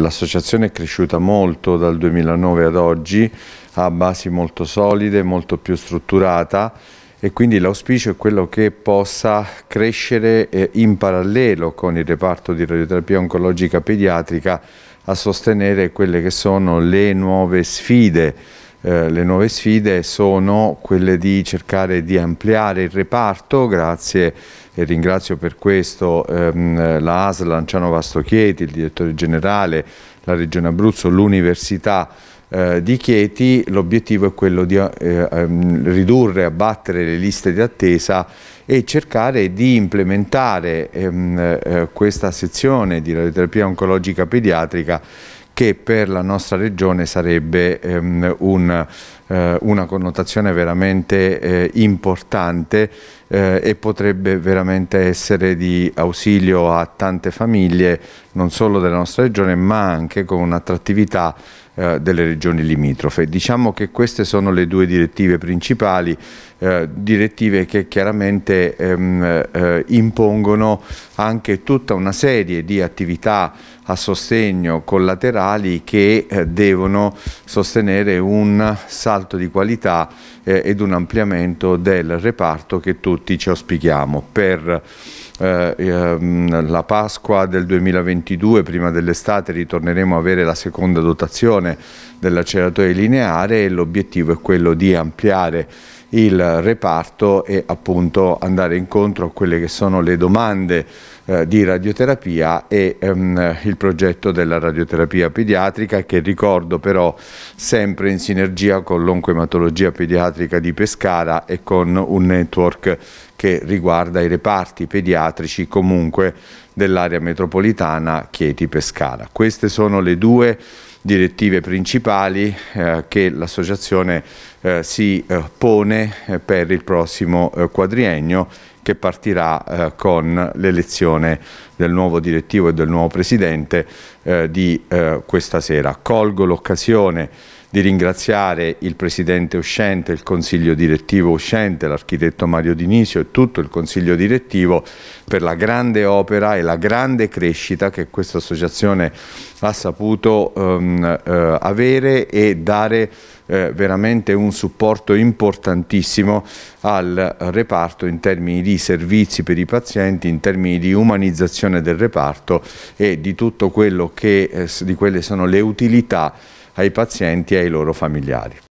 L'associazione è cresciuta molto dal 2009 ad oggi, ha basi molto solide, molto più strutturata e quindi l'auspicio è quello che possa crescere in parallelo con il reparto di radioterapia oncologica pediatrica a sostenere quelle che sono le nuove sfide eh, le nuove sfide sono quelle di cercare di ampliare il reparto, grazie e ringrazio per questo ehm, la ASL Lanciano Vasto Chieti, il direttore generale, la Regione Abruzzo, l'Università eh, di Chieti, l'obiettivo è quello di eh, ehm, ridurre, abbattere le liste di attesa e cercare di implementare ehm, eh, questa sezione di radioterapia oncologica pediatrica che per la nostra regione sarebbe ehm, un, eh, una connotazione veramente eh, importante eh, e potrebbe veramente essere di ausilio a tante famiglie, non solo della nostra regione, ma anche con un'attrattività eh, delle regioni limitrofe. Diciamo che queste sono le due direttive principali, eh, direttive che chiaramente ehm, eh, impongono anche tutta una serie di attività a sostegno collaterali che eh, devono sostenere un salto di qualità eh, ed un ampliamento del reparto che tutti tutti ci auspichiamo per eh, ehm, la Pasqua del 2022, prima dell'estate ritorneremo a avere la seconda dotazione dell'acceleratore lineare e l'obiettivo è quello di ampliare il reparto e appunto andare incontro a quelle che sono le domande eh, di radioterapia e ehm, il progetto della radioterapia pediatrica che ricordo però sempre in sinergia con l'oncoematologia pediatrica di Pescara e con un network che riguarda i reparti pediatrici comunque dell'area metropolitana Chieti-Pescara. Queste sono le due direttive principali eh, che l'associazione eh, si eh, pone eh, per il prossimo eh, quadriennio che partirà eh, con l'elezione del nuovo direttivo e del nuovo presidente eh, di eh, questa sera. Colgo l'occasione di ringraziare il presidente uscente, il consiglio direttivo uscente, l'architetto Mario Dinisio e tutto il consiglio direttivo per la grande opera e la grande crescita che questa associazione ha saputo ehm, eh, avere e dare eh, veramente un supporto importantissimo al reparto in termini di servizi per i pazienti, in termini di umanizzazione del reparto e di tutto quello che eh, di quelle sono le utilità ai pazienti e ai loro familiari.